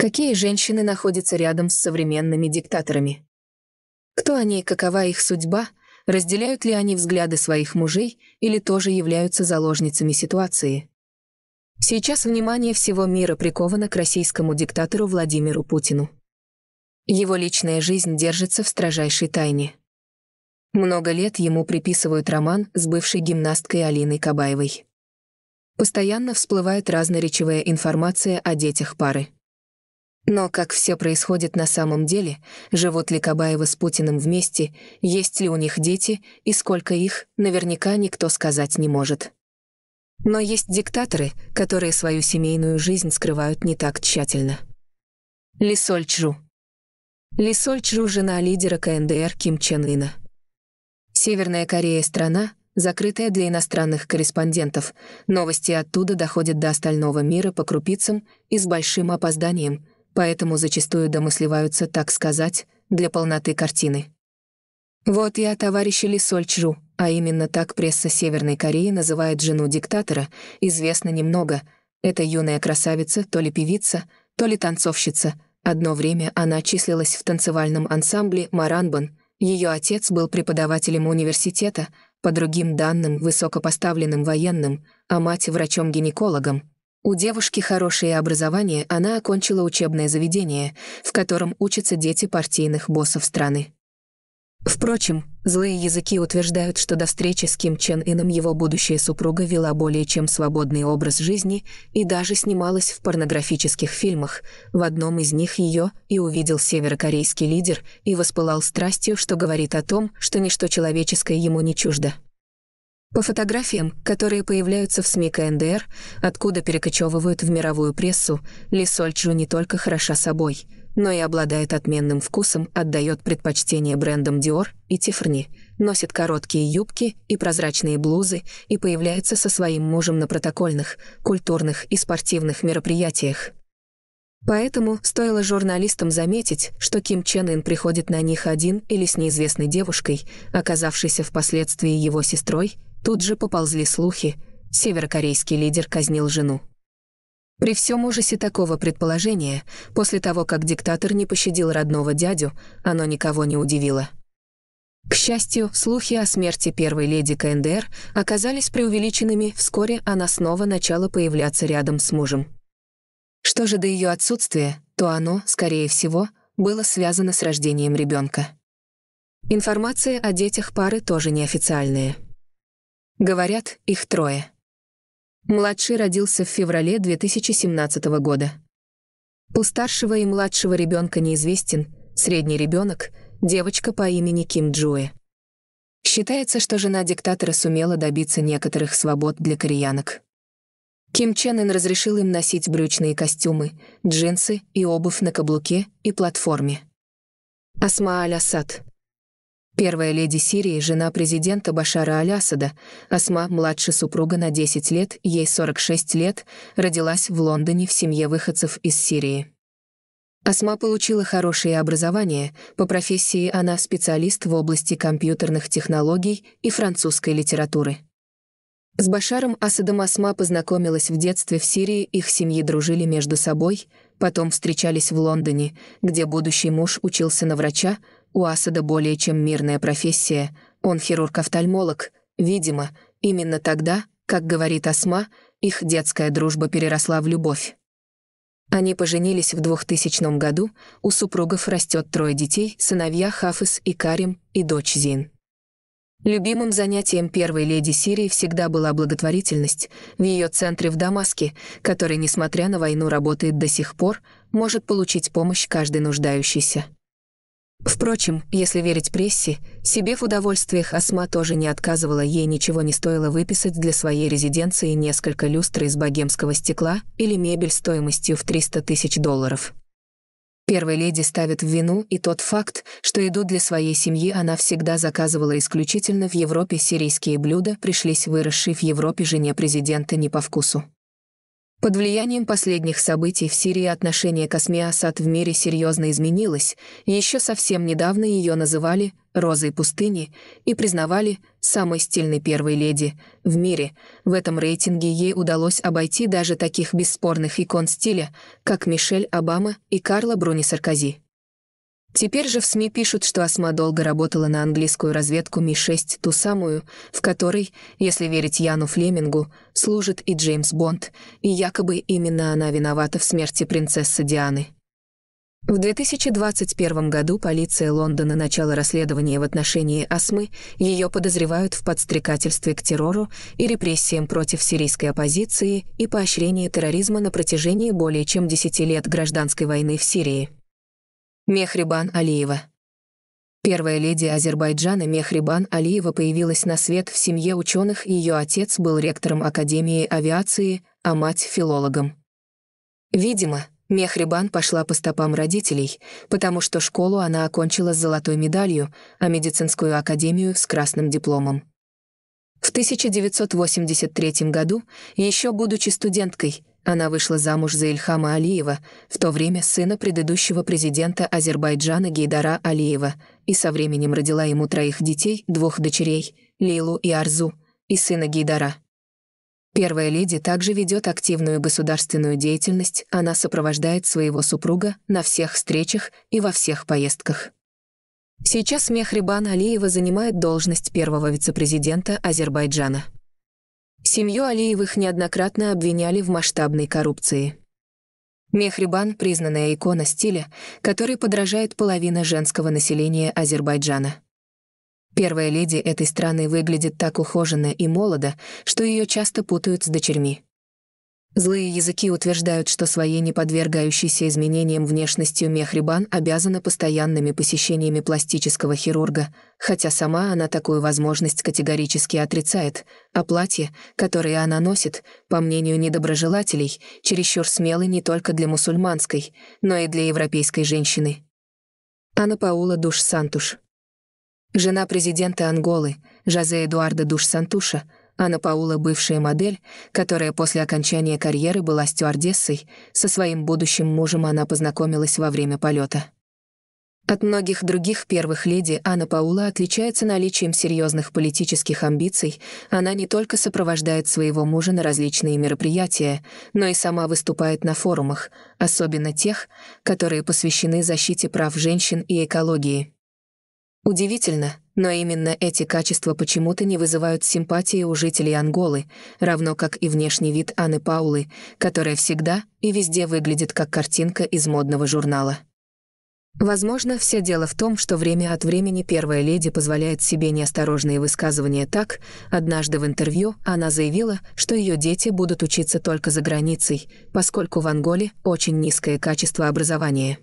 Какие женщины находятся рядом с современными диктаторами? Кто они и какова их судьба, разделяют ли они взгляды своих мужей или тоже являются заложницами ситуации? Сейчас внимание всего мира приковано к российскому диктатору Владимиру Путину. Его личная жизнь держится в строжайшей тайне. Много лет ему приписывают роман с бывшей гимнасткой Алиной Кабаевой. Постоянно всплывает разноречивая информация о детях пары. Но как все происходит на самом деле, живут ли Кабаева с Путиным вместе, есть ли у них дети и сколько их, наверняка никто сказать не может. Но есть диктаторы, которые свою семейную жизнь скрывают не так тщательно. Лисоль Чжу. Лисоль Чжу – жена лидера КНДР Ким Чен Ына. Северная Корея – страна, закрытая для иностранных корреспондентов. Новости оттуда доходят до остального мира по крупицам и с большим опозданием – поэтому зачастую домысливаются, так сказать, для полноты картины. Вот я товарища лисольчжу, а именно так пресса Северной Кореи называет жену диктатора, известно немного. Это юная красавица, то ли певица, то ли танцовщица. Одно время она числилась в танцевальном ансамбле «Маранбан». Ее отец был преподавателем университета, по другим данным, высокопоставленным военным, а мать — врачом-гинекологом. У девушки хорошее образование, она окончила учебное заведение, в котором учатся дети партийных боссов страны. Впрочем, злые языки утверждают, что до встречи с Ким Чен Ином его будущая супруга вела более чем свободный образ жизни и даже снималась в порнографических фильмах. В одном из них ее и увидел северокорейский лидер и воспылал страстью, что говорит о том, что ничто человеческое ему не чуждо. По фотографиям, которые появляются в СМИ КНДР, откуда перекочевывают в мировую прессу, Лисольчу не только хороша собой, но и обладает отменным вкусом, отдает предпочтение брендам Dior и Tiffany, носит короткие юбки и прозрачные блузы и появляется со своим мужем на протокольных, культурных и спортивных мероприятиях. Поэтому стоило журналистам заметить, что Ким Чен Ын приходит на них один или с неизвестной девушкой, оказавшейся впоследствии его сестрой – Тут же поползли слухи, северокорейский лидер казнил жену. При всем ужасе такого предположения, после того, как диктатор не пощадил родного дядю, оно никого не удивило. К счастью, слухи о смерти первой леди КНДР оказались преувеличенными, вскоре она снова начала появляться рядом с мужем. Что же до ее отсутствия, то оно, скорее всего, было связано с рождением ребенка. Информация о детях пары тоже неофициальная. Говорят, их трое. Младший родился в феврале 2017 года. У старшего и младшего ребенка неизвестен, средний ребенок — девочка по имени Ким Джуэ. Считается, что жена диктатора сумела добиться некоторых свобод для кореянок. Ким Чен Ын разрешил им носить брючные костюмы, джинсы и обувь на каблуке и платформе. Асма Аль-Асад, Первая леди Сирии, жена президента Башара Аль-Асада, Асма, младше супруга на 10 лет, ей 46 лет, родилась в Лондоне в семье выходцев из Сирии. Асма получила хорошее образование, по профессии она специалист в области компьютерных технологий и французской литературы. С Башаром Асадом Асма познакомилась в детстве в Сирии, их семьи дружили между собой, потом встречались в Лондоне, где будущий муж учился на врача, у Асада более чем мирная профессия. Он хирург-офтальмолог. Видимо, именно тогда, как говорит Асма, их детская дружба переросла в любовь. Они поженились в 2000 году, у супругов растет трое детей, сыновья Хафис и Карим и дочь Зин. Любимым занятием первой леди Сирии всегда была благотворительность. В ее центре в Дамаске, который, несмотря на войну, работает до сих пор, может получить помощь каждый нуждающийся. Впрочем, если верить прессе, себе в удовольствиях Осма тоже не отказывала, ей ничего не стоило выписать для своей резиденции несколько люстр из богемского стекла или мебель стоимостью в 300 тысяч долларов. Первой леди ставят в вину и тот факт, что еду для своей семьи она всегда заказывала исключительно в Европе сирийские блюда, пришлись выросшей в Европе жене президента не по вкусу. Под влиянием последних событий в Сирии отношение к Асмиасад в мире серьезно изменилось, еще совсем недавно ее называли «розой пустыни» и признавали самой стильной первой леди в мире. В этом рейтинге ей удалось обойти даже таких бесспорных икон стиля, как Мишель Обама и Карла Бруни Саркози. Теперь же в СМИ пишут, что Асма долго работала на английскую разведку Ми-6, ту самую, в которой, если верить Яну Флемингу, служит и Джеймс Бонд, и якобы именно она виновата в смерти принцессы Дианы. В 2021 году полиция Лондона начала расследование в отношении Асмы. ее подозревают в подстрекательстве к террору и репрессиям против сирийской оппозиции и поощрении терроризма на протяжении более чем 10 лет гражданской войны в Сирии. Мехрибан Алиева. Первая леди Азербайджана Мехрибан Алиева появилась на свет в семье ученых, ее отец был ректором Академии авиации, а мать — филологом. Видимо, Мехрибан пошла по стопам родителей, потому что школу она окончила с золотой медалью, а медицинскую академию — с красным дипломом. В 1983 году, еще будучи студенткой, она вышла замуж за Ильхама Алиева, в то время сына предыдущего президента Азербайджана Гейдара Алиева, и со временем родила ему троих детей, двух дочерей, Лилу и Арзу, и сына Гейдара. Первая леди также ведет активную государственную деятельность, она сопровождает своего супруга на всех встречах и во всех поездках. Сейчас Мехрибан Алиева занимает должность первого вице-президента Азербайджана. Семью Алиевых неоднократно обвиняли в масштабной коррупции. Мехрибан — признанная икона стиля, который подражает половина женского населения Азербайджана. Первая леди этой страны выглядит так ухоженно и молодо, что ее часто путают с дочерьми. Злые языки утверждают, что своей неподвергающейся изменениям внешностью Мехрибан обязана постоянными посещениями пластического хирурга, хотя сама она такую возможность категорически отрицает, а платье, которое она носит, по мнению недоброжелателей, чересчур смело не только для мусульманской, но и для европейской женщины. Анна Паула Душ-Сантуш Жена президента Анголы, Жозе Эдуарда Душ-Сантуша — Анна Паула — бывшая модель, которая после окончания карьеры была стюардессой, со своим будущим мужем она познакомилась во время полета. От многих других первых леди Анна Паула отличается наличием серьезных политических амбиций. Она не только сопровождает своего мужа на различные мероприятия, но и сама выступает на форумах, особенно тех, которые посвящены защите прав женщин и экологии. Удивительно, но именно эти качества почему-то не вызывают симпатии у жителей Анголы, равно как и внешний вид Анны Паулы, которая всегда и везде выглядит как картинка из модного журнала. Возможно, все дело в том, что время от времени первая леди позволяет себе неосторожные высказывания так. Однажды в интервью она заявила, что ее дети будут учиться только за границей, поскольку в Анголе очень низкое качество образования.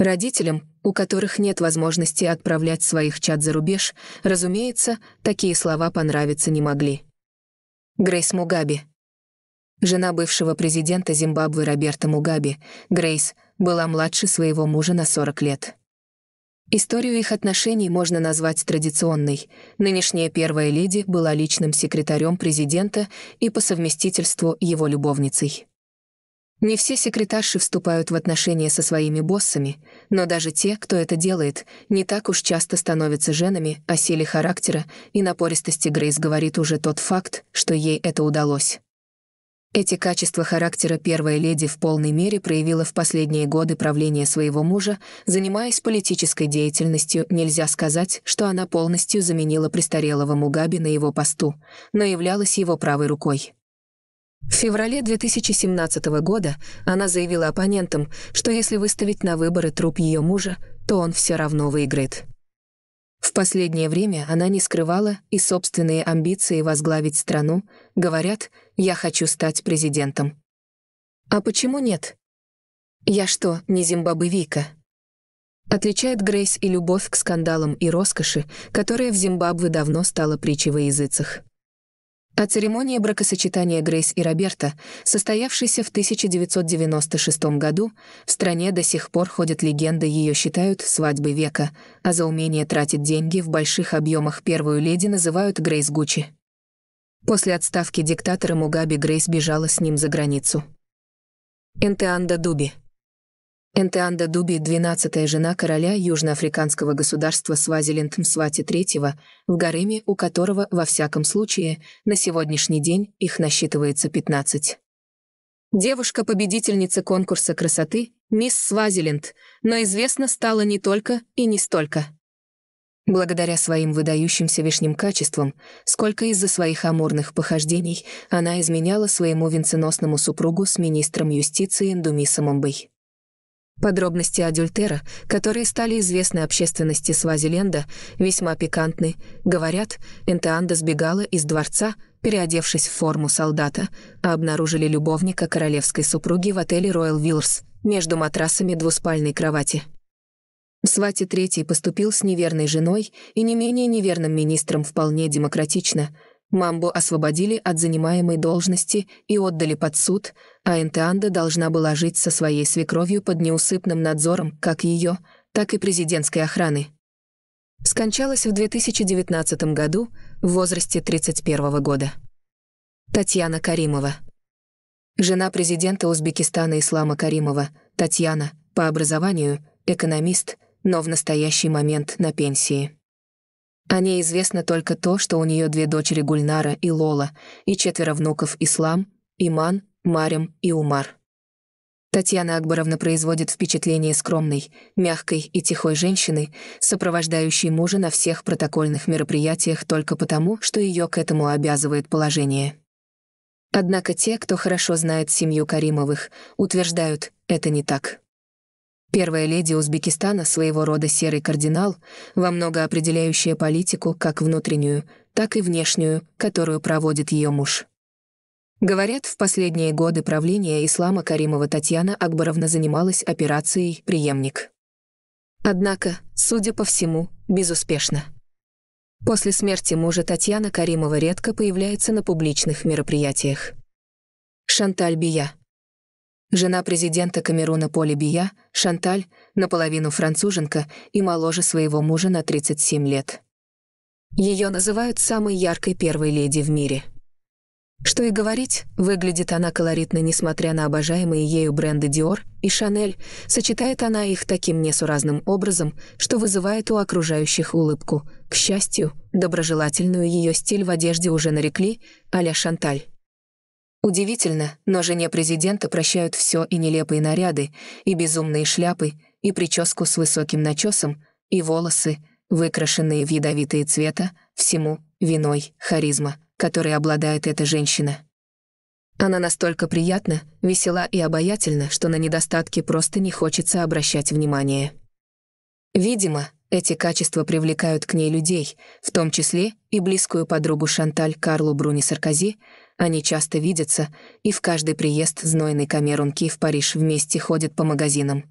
Родителям, у которых нет возможности отправлять своих чад за рубеж, разумеется, такие слова понравиться не могли. Грейс Мугаби. Жена бывшего президента Зимбабве Роберта Мугаби, Грейс, была младше своего мужа на 40 лет. Историю их отношений можно назвать традиционной. Нынешняя первая леди была личным секретарем президента и по совместительству его любовницей. Не все секретарши вступают в отношения со своими боссами, но даже те, кто это делает, не так уж часто становятся женами а силе характера и напористости Грейс говорит уже тот факт, что ей это удалось. Эти качества характера первая леди в полной мере проявила в последние годы правления своего мужа, занимаясь политической деятельностью, нельзя сказать, что она полностью заменила престарелого Мугаби на его посту, но являлась его правой рукой. В феврале 2017 года она заявила оппонентам, что если выставить на выборы труп ее мужа, то он все равно выиграет. В последнее время она не скрывала и собственные амбиции возглавить страну, говорят «я хочу стать президентом». А почему нет? Я что, не зимбабвийка? Отличает Грейс и любовь к скандалам и роскоши, которая в Зимбабве давно стала притчей во языцах. О церемонии бракосочетания Грейс и Роберта, состоявшейся в 1996 году, в стране до сих пор ходят легенды, ее считают свадьбой века, а за умение тратить деньги в больших объемах первую леди называют Грейс Гуччи. После отставки диктатора Мугаби Грейс бежала с ним за границу. Энтеанда Дуби Энтеанда Дуби, 12 жена короля южноафриканского государства Свазиленд Мсвати III, в гареме, у которого, во всяком случае, на сегодняшний день их насчитывается 15. Девушка-победительница конкурса красоты, мисс Свазиленд, но известна стала не только и не столько. Благодаря своим выдающимся вишним качествам, сколько из-за своих амурных похождений она изменяла своему венценосному супругу с министром юстиции Индумисом Мбэй. Подробности адюльтера, которые стали известны общественности Свазиленда, весьма пикантны. Говорят, Энтеанда сбегала из дворца, переодевшись в форму солдата, а обнаружили любовника королевской супруги в отеле Royal Виллс между матрасами двуспальной кровати. Свати третий поступил с неверной женой и не менее неверным министром вполне демократично — Мамбу освободили от занимаемой должности и отдали под суд, а Энтеанда должна была жить со своей свекровью под неусыпным надзором как ее, так и президентской охраны. Скончалась в 2019 году в возрасте 31 года. Татьяна Каримова. Жена президента Узбекистана Ислама Каримова, Татьяна, по образованию, экономист, но в настоящий момент на пенсии. О ней известно только то, что у нее две дочери Гульнара и Лола, и четверо внуков Ислам, Иман, Марим и Умар. Татьяна Акбаровна производит впечатление скромной, мягкой и тихой женщины, сопровождающей мужа на всех протокольных мероприятиях только потому, что ее к этому обязывает положение. Однако те, кто хорошо знает семью Каримовых, утверждают, это не так. Первая леди Узбекистана, своего рода серый кардинал, во много определяющая политику как внутреннюю, так и внешнюю, которую проводит ее муж. Говорят, в последние годы правления ислама Каримова Татьяна Акбаровна занималась операцией «Приемник». Однако, судя по всему, безуспешно. После смерти мужа Татьяна Каримова редко появляется на публичных мероприятиях. Шанталь Бия Жена президента Камеруна Поли Бия, Шанталь, наполовину француженка и моложе своего мужа на 37 лет. Ее называют самой яркой первой леди в мире. Что и говорить, выглядит она колоритно, несмотря на обожаемые ею бренды Dior и Шанель. сочетает она их таким несуразным образом, что вызывает у окружающих улыбку. К счастью, доброжелательную ее стиль в одежде уже нарекли а-ля Шанталь. Удивительно, но жене президента прощают все и нелепые наряды, и безумные шляпы, и прическу с высоким начесом, и волосы, выкрашенные в ядовитые цвета, всему виной харизма, которой обладает эта женщина. Она настолько приятна, весела и обаятельна, что на недостатки просто не хочется обращать внимание. Видимо, эти качества привлекают к ней людей, в том числе и близкую подругу Шанталь Карлу Бруни Саркози, они часто видятся, и в каждый приезд знойный Камерун Ки в Париж вместе ходят по магазинам.